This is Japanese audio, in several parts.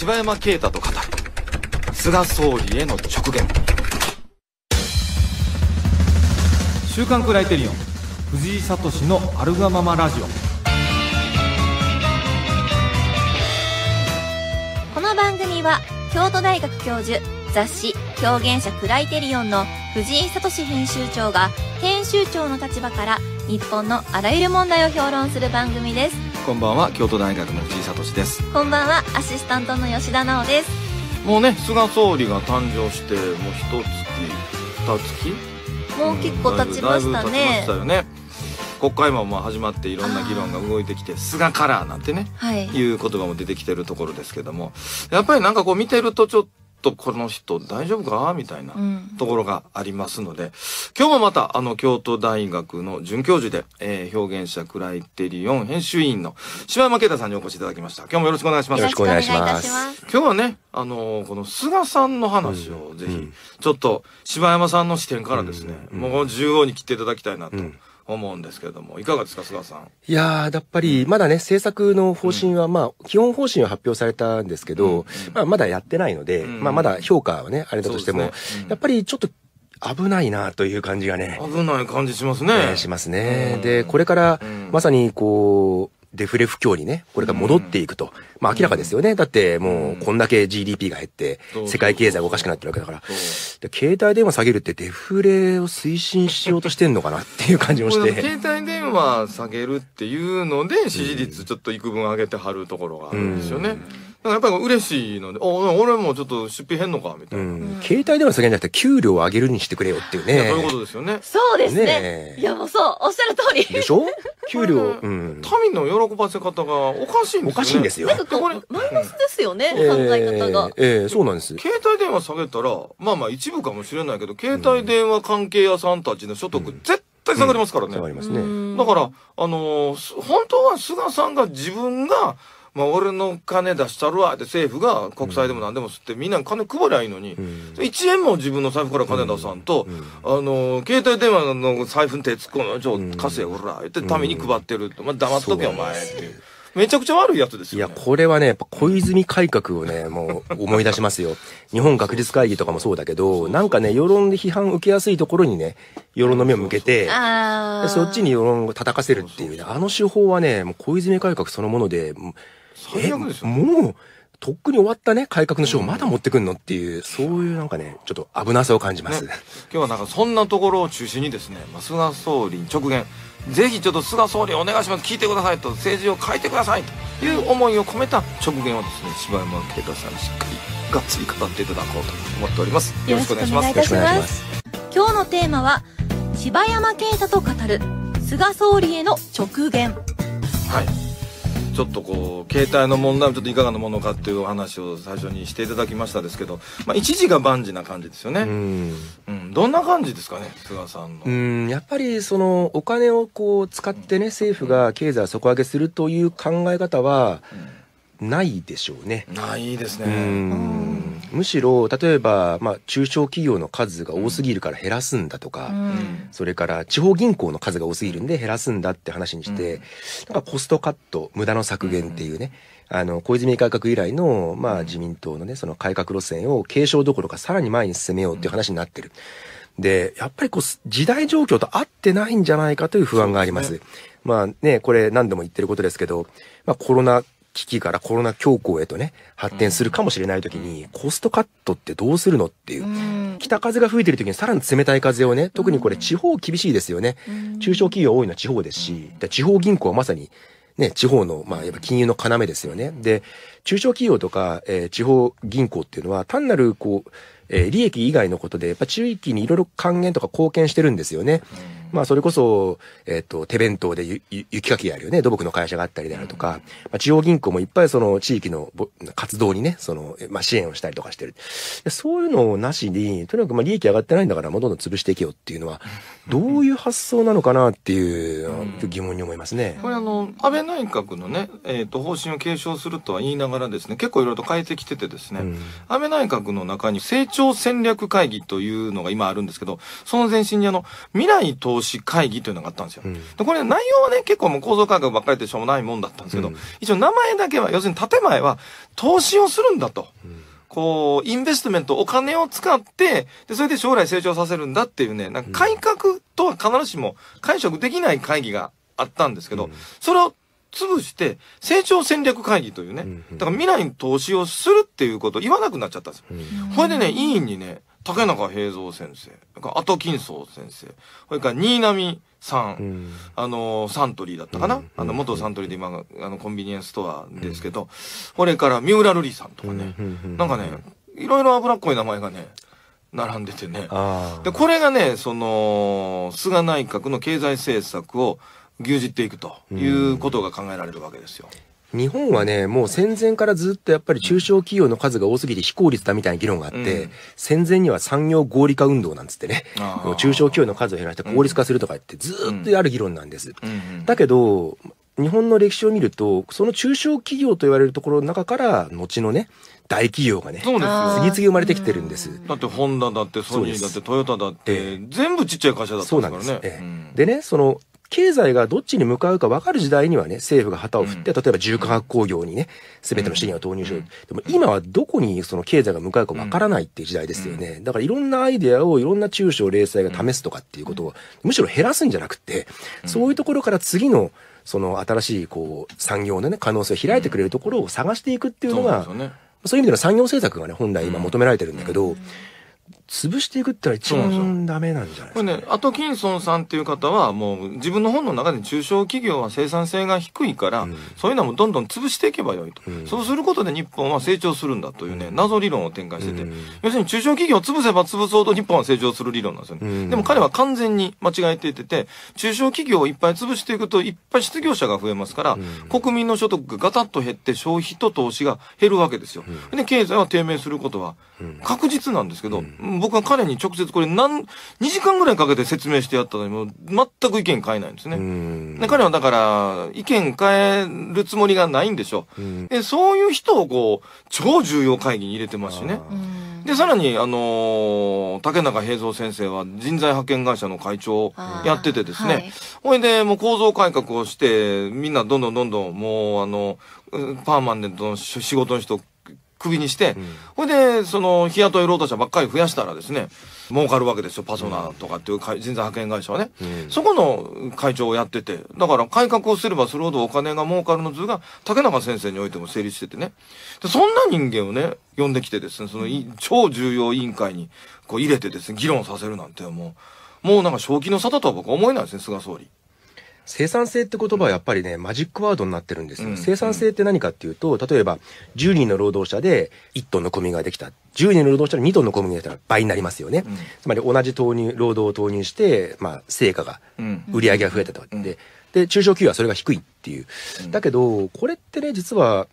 柴山啓太と語る菅総理への直言「週刊クライテリオン」藤井聡の「あるがままラジオ」この番組は京都大学教授雑誌「表現者クライテリオン」の藤井聡編集長が編集長の立場から日本のあらゆる問題を評論する番組ですこんばんは京都大学の藤井聡ですこんばんはアシスタントの吉田直ですもうね菅総理が誕生してもう一月二月もう結構経ちましたね、うん、ね国会もまあ始まっていろんな議論が動いてきて菅カラーなんてね、はい、いう言葉も出てきてるところですけどもやっぱりなんかこう見てるとちょっとこの人大丈夫かみたいなところがありますので、うん、今日もまたあの京都大学の准教授で、えー、表現者クライテリオン編集員の柴山慶太さんにお越しいただきました。今日もよろしくお願いします。よろしくお願いします。今日はね、あのー、この菅さんの話をぜひ、ちょっと柴山さんの視点からですね、うんうこもう縦横に切っていただきたいなと。思うんですけれども、いかがですか、菅さん。いやー、やっぱり、まだね、政策の方針は、まあ、基本方針は発表されたんですけど、まあ、まだやってないので、まあ、まだ評価はね、あれだとしても、やっぱりちょっと、危ないなという感じがね。危ない感じしますね。ねしますね。で、これから、まさにこう、デフレ不況にね、これから戻っていくと。まあ明らかですよね。だってもうこんだけ GDP が減って、世界経済がおかしくなってるわけだから。携帯電話下げるってデフレを推進しようとしてんのかなっていう感じもして。携帯電話下げるっていうので、支持率ちょっと幾分上げてはるところがあるんですよね。うんやっぱり嬉しいので、お俺もちょっと出費減んのかみたいな、うん。携帯電話下げんじゃなくて、給料を上げるにしてくれよっていうね。いそういうことですよね。そうですね。ねいや、もうそう、おっしゃる通り。でしょ 給料、ね、うん。民の喜ばせ方がおかしいんですよ、ね、おかしいんですよ。なんかこれ、マイナスですよね、うん、考え方が。えー、えー、そうなんです。携帯電話下げたら、まあまあ一部かもしれないけど、携帯電話関係屋さんたちの所得、うん、絶対対下がりますからね。うん、下がりますね。だから、あのー、本当は菅さんが自分が、まあ、俺の金出したるわって政府が国債でも何でも吸って、みんな金配りゃいいのに、うん、1円も自分の財布から金出さんと、うん、あの、携帯電話の財布に手突っ込む、ちょ、貸せほら、言ってために配ってる。まあ、黙っとけ、お前っていう。めちゃくちゃ悪いやつですよ、ね、いや、これはね、やっぱ小泉改革をね、もう思い出しますよ。日本学術会議とかもそうだけど、なんかね、世論で批判受けやすいところにね、世論の目を向けて、そっちに世論を叩かせるっていう、あの手法はね、もう小泉改革そのもので、最悪ですよ。もう、とっくに終わったね、改革の章をまだ持ってくんのっていう、そういうなんかね、ちょっと危なさを感じます、ね、今日はなんかそんなところを中心にですね、まあ、菅総理に直言、ぜひちょっと菅総理お願いします、聞いてくださいと、政治を変えてくださいという思いを込めた直言をですね、柴山慶太さんにしっかりがっつり語っていただこうと思っております。よろしくお願いします。よろしくお願いします。今日のテーマは、柴山慶太と語る、菅総理への直言。はい。ちょっとこう携帯の問題もちょっといかがなものかっていうお話を最初にしていただきましたですけど、まあ、一時が万事な感じですよね、うん、うん、どんな感じですかね菅さんのうんやっぱりそのお金をこう使ってね、政府が経済を底上げするという考え方はないでしょうね、ないですねうんむしろ例えば、まあ、中小企業の数が多すぎるから減らすんだとか、うん、それから地方銀行の数が多すぎるんで減らすんだって話にして、うん、なんかコストカット無駄の削減っていうね、うん、あの小泉改革以来の、まあ、自民党のねその改革路線を継承どころかさらに前に進めようっていう話になってる。で、やっぱりこう、時代状況と合ってないんじゃないかという不安があります。すね、まあね、これ何度も言ってることですけど、まあコロナ危機からコロナ恐慌へとね、発展するかもしれない時に、コストカットってどうするのっていう。北風が吹いてる時にさらに冷たい風をね、特にこれ地方厳しいですよね。中小企業多いのは地方ですし、地方銀行はまさに、ね、地方の、まあ、やっぱ金融の要ですよね。で、中小企業とか、えー、地方銀行っていうのは、単なる、こう、えー、利益以外のことで、やっぱ地域にいろいろ還元とか貢献してるんですよね。うんまあ、それこそ、えっ、と、手弁当でゆゆ雪かきやるよね、土木の会社があったりであるとか、まあ、地方銀行もいっぱいその地域の活動にね、その、まあ、支援をしたりとかしてる。そういうのをなしに、とにかくまあ、利益上がってないんだから、もうどんどん潰していけよっていうのは、どういう発想なのかなっていう、疑問に思いますね。これあの、安倍内閣のね、えっ、ー、と、方針を継承するとは言いながらですね、結構いろいろと変えてきててですね、うん、安倍内閣の中に成長戦略会議というのが今あるんですけど、その前身にあの、未来投防止会議というのがあったんですよ。うん、で、これ内容はね、結構もう構造改革ばっかりでしょうもないもんだったんですけど、うん、一応名前だけは、要するに建前は投資をするんだと。うんこう、インベストメント、お金を使って、で、それで将来成長させるんだっていうね、なんか改革とは必ずしも解釈できない会議があったんですけど、うん、それを潰して、成長戦略会議というね、だから未来に投資をするっていうことを言わなくなっちゃったんですよ。うん、これでね、委員にね、竹中平蔵先生、アトキンソー先生、それから新浪さん、うん、あの、サントリーだったかな、うん、あの、元サントリーで今、あの、コンビニエンスストアですけど、これから三浦瑠麗さんとかね、なんかね、いろいろ脂っこい名前がね、並んでてね。で、これがね、その、菅内閣の経済政策を牛耳っていくということが考えられるわけですよ。うん日本はね、もう戦前からずっとやっぱり中小企業の数が多すぎて非効率だみたいな議論があって、うん、戦前には産業合理化運動なんつってね、中小企業の数を減らして効率化するとか言ってずっとある議論なんです。だけど、日本の歴史を見ると、その中小企業と言われるところの中から、後のね、大企業がね、そうです次々生まれてきてるんです。だってホンダだってソニーだってトヨタだって、全部ちっちゃい会社だったんですからね。でね、その経済がどっちに向かうか分かる時代にはね、政府が旗を振って、例えば重化学工業にね、すべての資源を投入しよう。でも今はどこにその経済が向かうか分からないっていう時代ですよね。だからいろんなアイデアをいろんな中小零細が試すとかっていうことを、むしろ減らすんじゃなくて、そういうところから次の、その新しいこう産業のね、可能性を開いてくれるところを探していくっていうのが、そういう意味での産業政策がね、本来今求められてるんだけど、潰していくってのは一番ダメなんじゃないですか、ね、これね、アトキンソンさんっていう方はもう自分の本の中で中小企業は生産性が低いから、うん、そういうのもどんどん潰していけばよいと、うん、そうすることで日本は成長するんだというね、謎理論を展開してて、うん、要するに中小企業を潰せば潰そうと日本は成長する理論なんですよね。でも彼は完全に間違えていてて、中小企業をいっぱい潰していくといっぱい失業者が増えますから、国民の所得がガタッと減って消費と投資が減るわけですよ。で、経済は低迷することは確実なんですけど、僕は彼に直接これ何、2時間ぐらいかけて説明してやったのにも全く意見変えないんですね。で彼はだから意見変えるつもりがないんでしょう。で、そういう人をこう、超重要会議に入れてますしね。で、さらに、あのー、竹中平蔵先生は人材派遣会社の会長をやっててですね。ほ、はい、いで、もう構造改革をして、みんなどんどんどんどん、もうあの、パーマンで仕事の人首にして、ほ、うん、いで、その、日雇い労働者ばっかり増やしたらですね、儲かるわけですよ、パソナとかっていう人材派遣会社はね、うん、そこの会長をやってて、だから改革をすればするほどお金が儲かるの図が、竹中先生においても成立しててね。で、そんな人間をね、呼んできてですね、その、超重要委員会にこう入れてですね、議論させるなんてもう、もうなんか正気の沙汰とは僕は思えないですね、菅総理。生産性って言葉はやっぱりね、マジックワードになってるんですよ。生産性って何かっていうと、例えば、10人の労働者で1トンの小麦ができた。10人の労働者で2トンの小麦ができたら倍になりますよね。つまり同じ投入、労働を投入して、まあ、成果が、売り上げが増えたと。で、で、中小企業はそれが低いっていう。だけど、これってね、実は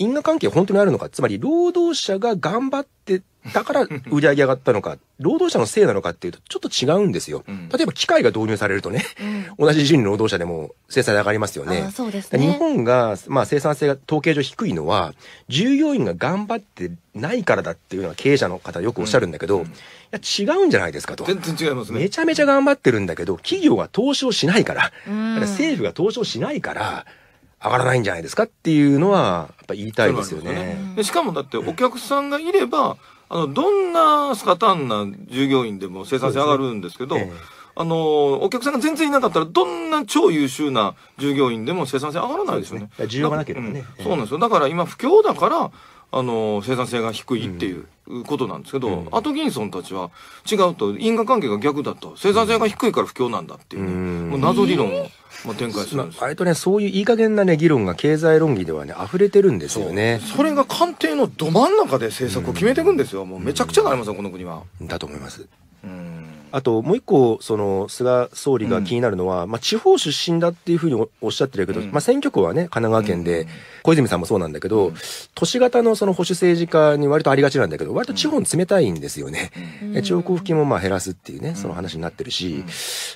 因果関係本当にあるのか、つまり労働者が頑張ってだから 売り上げ上がったのか、労働者のせいなのかっていうとちょっと違うんですよ。うん、例えば機械が導入されるとね、うん、同じの労働者でも生産上がりますよね。そうですね日本が、まあ、生産性が統計上低いのは、従業員が頑張ってないからだっていうのは経営者の方よくおっしゃるんだけど、うん、いや違うんじゃないですかと。全然違いますね。めちゃめちゃ頑張ってるんだけど、企業が投資をしないから、から政府が投資をしないから、上がらないんじゃないですかっていうのはやっぱ言いたいですよね。ねしかもだってお客さんがいれば、あのどんなスカタンな従業員でも生産性上がるんですけど、あのお客さんが全然いなかったらどんな超優秀な従業員でも生産性上がらないですよね。需要がなければね、そうなんですよ。だから今不況だからあの、生産性が低いっていう。ことなんですけど、うん、アトキンソンたちは違うと因果関係が逆だと生産性が低いから不況なんだっていう、ねうん、もう謎理論を、まあ、展開するんです、割とねそういういい加減なね議論が経済論議ではね溢れてるんですよねそれが官邸のど真ん中で政策を決めていくんですよ、うん、もうめちゃくちゃなりますよこの国は、だと思いますあともう一個、その菅総理が気になるのは、うん、まあ、地方出身だっていうふうにおっしゃってるけど、うん、まあ、選挙区はね、神奈川県で、小泉さんもそうなんだけど、都市型のその保守政治家に割とありがちなんだけど、割と地方に冷たいんですよね。うん、地方交付金もまあ減らすっていうね、その話になってるし、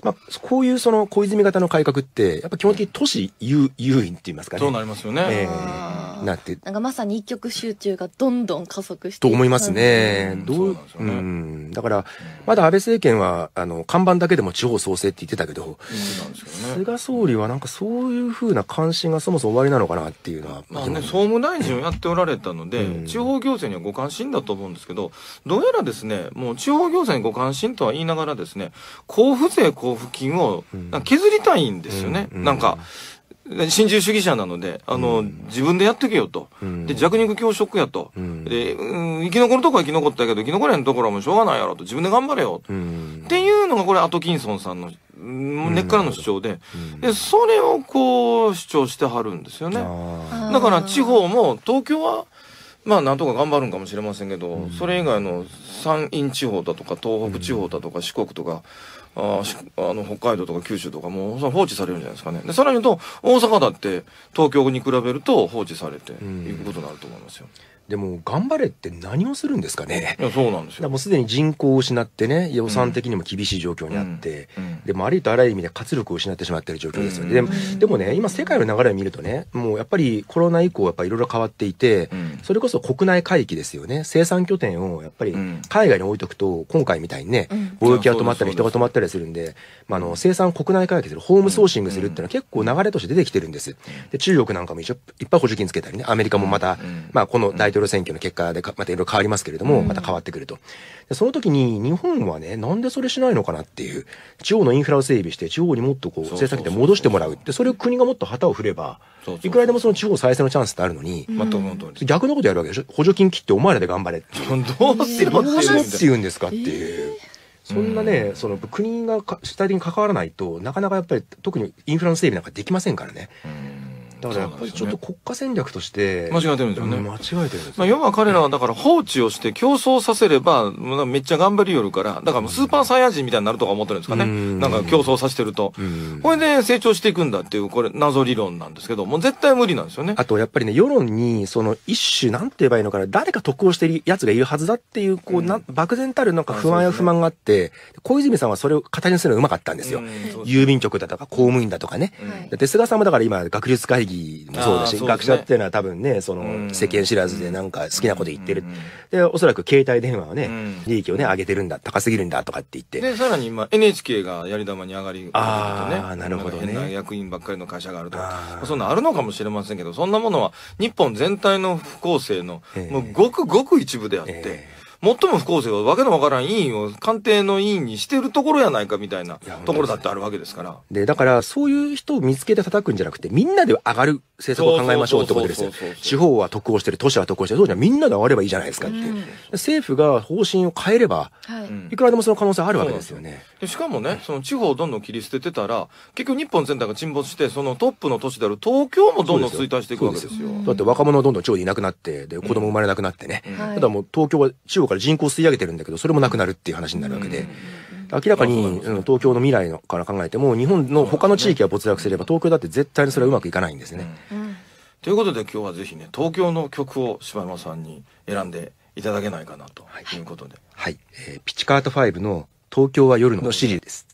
まあ、こういうその小泉型の改革って、やっぱ基本的に都市優位って言いますかね。そうなりますよね。えーなってなんかまさに一極集中がどんどん加速してと思いますね。どう、うん、だから、まだ安倍政権は、あの、看板だけでも地方創生って言ってたけど、菅総理はなんかそういうふうな関心がそもそも終わりなのかなっていうのは。まあね、総務大臣をやっておられたので、地方行政にはご関心だと思うんですけど、どうやらですね、もう地方行政にご関心とは言いながらですね、交付税交付金を削りたいんですよね。なんか、新自由主義者なので、あの、うん、自分でやってけよと。うん、で、弱肉強食やと。うん、で、うん、生き残るとこは生き残ったけど、生き残れんところはもうしょうがないやろと。自分で頑張れよ。っていうのが、これ、アトキンソンさんの、根っからの主張で、で、それをこう、主張してはるんですよね。だから、地方も、東京は、まあ、なんとか頑張るんかもしれませんけど、それ以外の山陰地方だとか、東北地方だとか、四国とか、あの北海道とか九州とかも放置されるんじゃないですかねでさらに言うと大阪だって東京に比べると放置されていくことになると思いますよ。うんでも頑張れって何をするんですかね。そうなんですよ。もうすでに人口を失ってね、予算的にも厳しい状況にあって、うんでもありとあらゆる意味で活力を失ってしまっている状況ですよね。うん、でもね、今世界の流れを見るとね、もうやっぱりコロナ以降やっぱいろいろ変わっていて、それこそ国内回帰ですよね。生産拠点をやっぱり海外に置いとくと、今回みたいにね、貿易が止まったり人が止まったりするんで、まあ、あの生産国内回帰する、ホームソーシングするっていうのは結構流れとして出てきてるんです。で、中国なんかも一応いっぱい補助金つけたりね、アメリカもまた、まあこの大統領選挙の結果でまたいろいろ変わりますけれども、また変わってくると。でその時に日本はね、なんでそれしないのかなっていう、地方のインフラを整備して、地方にもっとこう、政策で戻してもらうって、それを国がもっと旗を振れば、いくらでもその地方再生のチャンスってあるのに、逆のことやるわけでしょ補助金切ってお前らで頑張れ。どうするどうするって言うんですかっていう。そんなね、その国が主体的に関わらないとなかなかやっぱり特にインフラの整備なんかできませんからね。だからやっぱりちょっと国家戦略として、間違えてるんですよね。間違えてるんです、ね、まあ、要は彼らはだから放置をして競争させれば、めっちゃ頑張りよるから、だからスーパーサイヤ人みたいになるとか思ってるんですかね。んなんか競争させてると。これで成長していくんだっていう、これ謎理論なんですけど、もう絶対無理なんですよね。あとやっぱりね、世論に、その一種、なんて言えばいいのかな、誰か得をしてる奴がいるはずだっていう、こう、な漠然たるなんか不安や不満があって、小泉さんはそれをりにするのがうまかったんですよ。郵便局だとか公務員だとかね。で、菅さんもだから今、学術会議義もそうだし、ね、学者っていうのは多分ね、その、世間知らずでなんか好きなこと言ってる。で、おそらく携帯電話はね、利益をね、上げてるんだ、高すぎるんだとかって言って。で、さらに今、NHK がやり玉に上がりね。ああ、なるほどね。な役員ばっかりの会社があるとか。そんなあるのかもしれませんけど、そんなものは日本全体の不公正の、もうごくごく一部であって、えー最も不公正はわけのわからん委員を官邸の委員にしてるところやないかみたいなところだってあるわけですから。で、だからそういう人を見つけて叩くんじゃなくて、みんなで上がる政策を考えましょうってことですよ。地方は得をしてる、都市は得をしてる、そうじゃみんなでわればいいじゃないですかって。うん、政府が方針を変えれば、はい、いくらでもその可能性あるわけですよね。しかもね、その地方をどんどん切り捨ててたら、結局日本全体が沈没して、そのトップの都市である東京もどんどん衰退していくわけですよ。だって若者どんどん地方でいなくなって、で、子供生まれなくなってね。うん、ただもう東京は地方から人口を吸い上げてるんだけど、それもなくなるっていう話になるわけで。うん明らかに、うん、東京の未来のから考えても、日本の他の地域が没落すれば、東京だって絶対にそれはうまくいかないんですね。うん、ということで今日はぜひね、東京の曲を柴山さんに選んでいただけないかなということで。はい。はい、えー、ピチカート5の東京は夜のシリーです。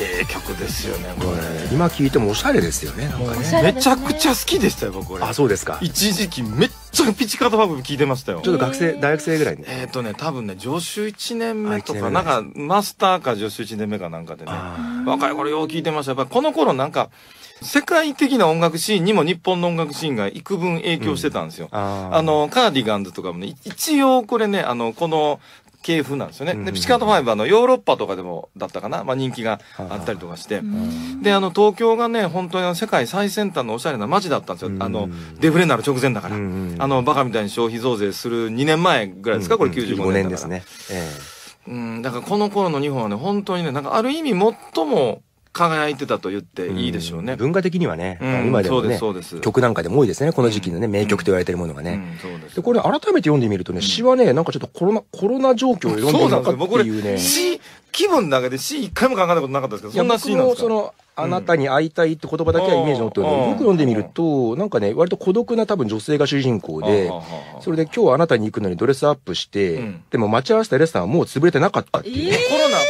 ええ曲ですよねこれ、今聞いてもおしゃれですよねなんかねめちゃくちゃ好きでしたよ僕あそうですか一時期めっちゃピチカートファブ聞いてましたよちょっと学生大学生ぐらいねえっ、とね多分ね助手1年目とかなんかマスターか助手1年目かなんかでね若い頃よう聞いてましたやっぱこの頃なんか世界的な音楽シーンにも日本の音楽シーンが幾分影響してたんですよ。うん、ああの、カーディガンズとかもね、一応これね、あの、この系譜なんですよね。でピチカート5はあのヨーロッパとかでもだったかな、まあ、人気があったりとかして、であの東京がね本当に世界最先端のおしゃれな街だったんですよ、あのデフレになる直前だから、あのバカみたいに消費増税する2年前ぐらいですか、これ95年だから。年ですね、えーうん、だからこの頃の日本はね、本当にね、なんかある意味最も輝いてたと言っていいでしょうね。文化的にはね、今でもね曲なんかでも多いですね、この時期のね、名曲と言われてるものがね。でこれ改めて読んでみるとね、詩はね、なんかちょっとコロナ、コロナ状況を読んでるかっていうね。詩、気分だけで詩一回も考えたことなかったですけど、そんな詩なんですかその、あなたに会いたいって言葉だけはイメージ持ってるので、よく読んでみると、なんかね、割と孤独な多分女性が主人公で、それで今日あなたに行くのにドレスアップして、でも待ち合わせたレストランはもう潰れてなかったっていう、え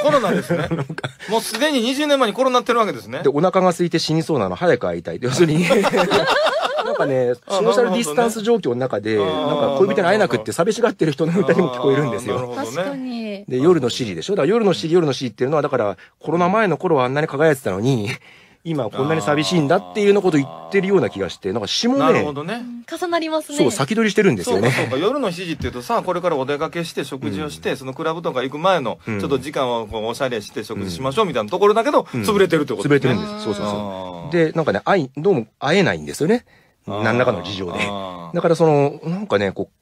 コロナ、コロナですね。もうすでに20年前にコロナってるわけですね。で、お腹が空いて死にそうなの早く会いたい。要するになんかね、ソーシャルディスタンス状況の中で、なんか恋人に会えなくって寂しがってる人の歌にも聞こえるんですよ。確かに。で、夜のシリでしょだから夜のシリ、夜のシリっていうのは、だからコロナ前の頃はあんなに輝いてたのに、今こんなに寂しいんだっていうのこと言ってるような気がして、なんか詩もね、重なりますね。そう、先取りしてるんですよね。そうか、そう夜の7時っていうとさ、これからお出かけして食事をして、そのクラブとか行く前の、ちょっと時間をこうおしゃれして食事しましょうみたいなところだけど、潰れてるってこと、ね、潰れてるんです。そうそうそう。で、なんかね、会い、どうも会えないんですよね。何らかの事情で。だからその、なんかね、こう、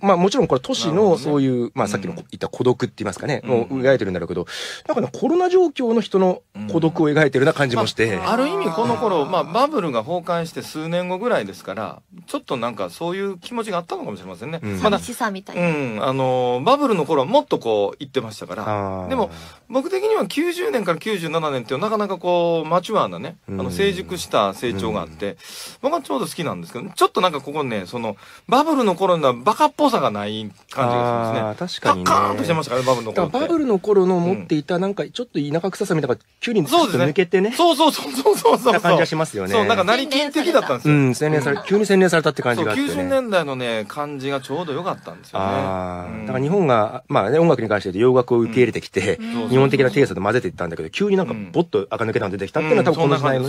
まあもちろんこれ都市のそういう、ね、まあさっきの言った孤独って言いますかね、うん、を描いてるんだろうけど、なんかね、コロナ状況の人の孤独を描いてるな感じもして。うんまあ、ある意味この頃、まあバブルが崩壊して数年後ぐらいですから、ちょっとなんかそういう気持ちがあったのかもしれませんね。うん、まだ。さみたいな。うん、あの、バブルの頃はもっとこう言ってましたから、でも僕的には90年から97年っていうなかなかこうマチュアなね、あの成熟した成長があって、僕はちょうど好きなんですけど、ちょっとなんかここね、そのバブルの頃にはバカっぽさがない感じがしますね。確かに、ね。カッカーンとしてましたからね、バブルの頃。バブルの頃の持っていたなんかちょっと田舎臭さみたいなのが急に抜けてね。そうそうそうそうそうそう。な感じがしますよね。そう、なんか成金的だったんですよ。うん、洗練され、急に洗練されたって感じがあって、ね。90年代のね、感じがちょうど良かったんですよね。ああ、だから日本が、まあね、音楽に関して言うと洋楽を受け入れてきて、本的なテイストで混ぜていったんだけど、急になんかぼっと垢抜けたの出てきたっていうのは多分この時代のね、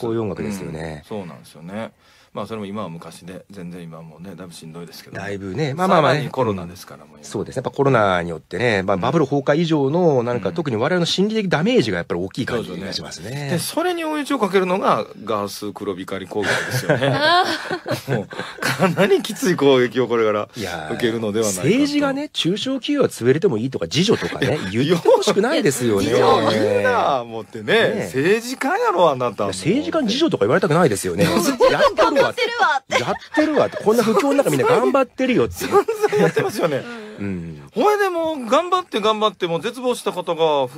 こういう音楽ですよね。そうなんですよね。まあそれも今は昔で全然今もねだいぶしんどいですけどだいぶねまあまあまあ、ね、コロナですからも、うん、そうですねやっぱコロナによってね、まあ、バブル崩壊以上のなんか、うん、特に我々の心理的ダメージがやっぱり大きい感じがしますね、ね、でそれに追い打ちをかけるのがガース黒光攻撃ですよね もうかなりきつい攻撃をこれから受けるのではないかと政治がね中小企業は潰れてもいいとか自助とかね言ってほしくないですよねよ言うな思ってね、ね、政治家やろあなた政治家に自助とか言われたくないですよねやっやってるわって。やってるわって。こんな不況の中みんな頑張ってるよって。散々やってますよね。うん。ほいでも、頑張って頑張っても絶望した方が、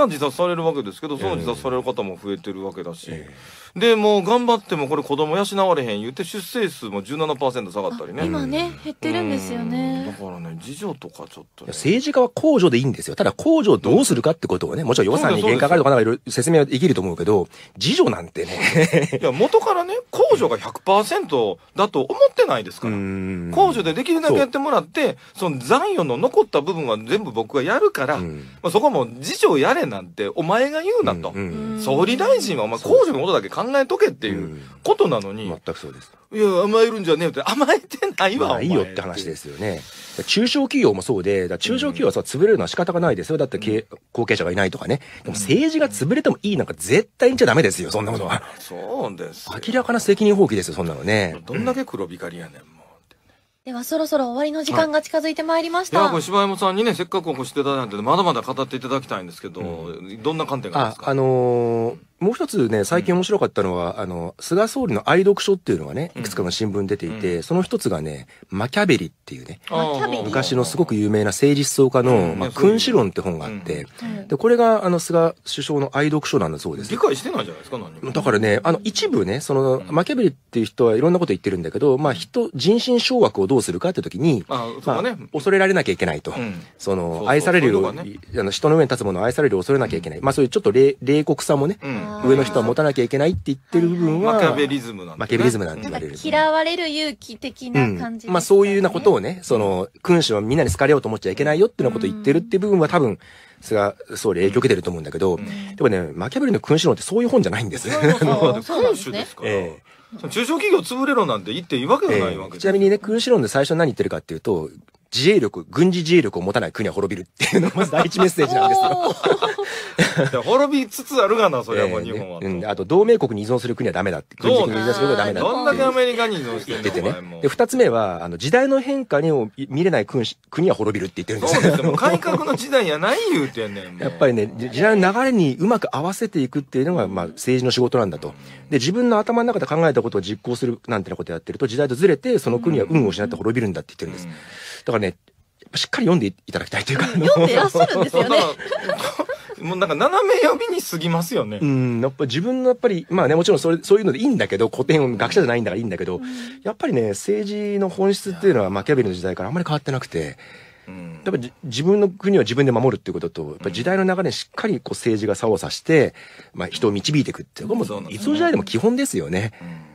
が自殺されるわけですけど、その自殺される方も増えてるわけだし。えーでもう頑張ってもこれ子供養われへん言って出生数も17%下がったりね今ね減ってるんですよねだからね次女とかちょっと、ね、政治家は控除でいいんですよただ控除をどうするかってことをねもちろん予算に限界があるとかなんかいろいろ説明はできると思うけど次女なんてねいや元からね控除が100%だと思ってないですから控除でできるだけやってもらってその残余の残った部分は全部僕がやるから、まあ、そこはもう次女やれなんてお前が言うなと、総理大臣はお前控除のことだけ考考えとけっていうことなのに。全くそうです。いや、甘えるんじゃねえよって、甘えてないわ。まあ、いいよって話ですよね。中小企業もそうで、中小企業はさ、潰れるのは仕方がないですよ。だって経、うん、後継者がいないとかね。でも政治が潰れてもいいなんか絶対にちゃダメですよ、そんなことは。そうです。明らかな責任放棄ですよ、そんなのね。どんだけ黒光りやねん、もう。ではそろそろ終わりの時間が近づいてまいりました。はい、いや、これ柴山さんにね、せっかくお越しいただいたんで、まだまだ語っていただきたいんですけど、うん、どんな観点がありますかあ、あのーもう一つね、最近面白かったのは、うん、あの、菅総理の愛読書っていうのがね、いくつかの新聞出ていて、うん、その一つがね、マキャベリっていうね、昔のすごく有名な政治思想家の、うん、まあ、君主論って本があって、で、これが、あの、菅首相の愛読書なんだそうです。理解してないじゃないですか、何だからね、あの、一部ね、その、マキャベリっていう人はいろんなこと言ってるんだけど、まあ、人、人心掌握をどうするかって時に、あまあ、ね、恐れられなきゃいけないと。その、愛されるよう、ね、あの、人の上に立つものを愛される恐れなきゃいけない。まあ、そういうちょっと冷冷酷さもね、上の人は持たなきゃいけないって言ってる部分は、マキャベリズムなん、ね、マキャベリズムなんて言われる、嫌われる勇気的な感じ、ねうん、まあそういうようなことをね、その、君主はみんなに好かれようと思っちゃいけないよっていうなことを言ってるって部分は多分、菅総理影響受けてると思うんだけど、うん、でもね、マキャベリの君主論ってそういう本じゃないんです。君主ですから。えー中小企業潰れろなんて言っていいわけがないわけ、えー、ちなみにね、君主論で最初何言ってるかっていうと、自衛力、軍事自衛力を持たない国は滅びるっていうのがまず第一メッセージなんですよ。滅びつつあるがな、それはもう日本は、えーねうん。あと同盟国に依存する国はダメだって。軍事的に依存する国はダメだって。どんだけアメリカに依存して言っててね。で、二つ目は、あの、時代の変化に見れない国国は滅びるって言ってるんですよ。そうですよ。改革の時代やない言うてんねん。やっぱりね、時代の流れにうまく合わせていくっていうのが、まあ、政治の仕事なんだと。で、自分の頭の中で考えたことを実行するなんてなことやってると、時代とずれて、その国は運を失って滅びるんだって言ってるんです。うんだからねしっかり読んでいただきたいというか読んでらっしゃるんですよね もうなんか斜め読みに過ぎますよね。うん、やっぱ自分のやっぱり、まあね、もちろんそれ、そういうのでいいんだけど、古典学者じゃないんだからいいんだけど、うん、やっぱりね、政治の本質っていうのはマキャベリの時代からあんまり変わってなくて、やっぱ自分の国は自分で守るっていうことと、やっぱ時代の流れにしっかりこう政治が差をさして、まあ人を導いていくっていうのも、いつの時代でも基本ですよね。うん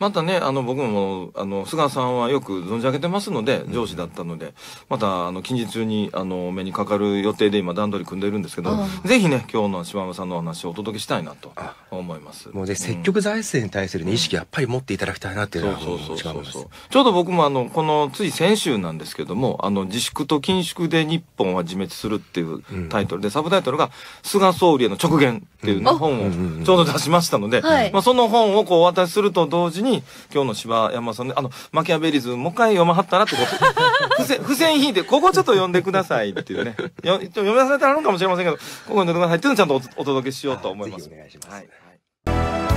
またね、あの、僕も、あの、菅さんはよく存じ上げてますので、上司だったので、また、あの、近日中に、あの、目にかかる予定で今、段取り組んでるんですけど、ぜひね、今日の島村さんのお話をお届けしたいなと思います。もうね、積極財政に対する、ね意識やっぱり持っていただきたいなっていうのは、そうそうそうそう。ちょうど僕も、あの、この、つい先週なんですけども、あの、自粛と緊縮で日本は自滅するっていうタイトルで、サブタイトルが、菅総理への直言っていう、ね本をちょうど出しましたので、まあ、その本をこう、お渡しすると同時に、に、今日の柴山さんで、あの、マキアベリズムもう一回読まはったらってこと。付 箋、付箋引いて、ここちょっと読んでくださいっていうね。よ読みされたらあるのかもしれませんけど、ここに読んでくださいっていうのをちゃんとお届けしようと思います。お願いします。はい